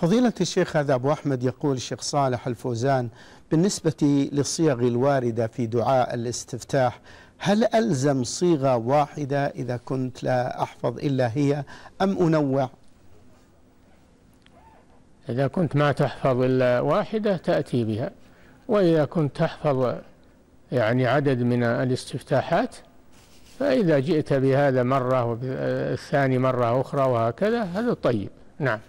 فضيلة الشيخ هذا أبو أحمد يقول الشيخ صالح الفوزان بالنسبة للصيغ الواردة في دعاء الاستفتاح هل ألزم صيغة واحدة إذا كنت لا أحفظ إلا هي أم أنوع إذا كنت ما تحفظ إلا واحدة تأتي بها وإذا كنت تحفظ يعني عدد من الاستفتاحات فإذا جئت بهذا مرة والثاني مرة أخرى وهكذا هذا طيب نعم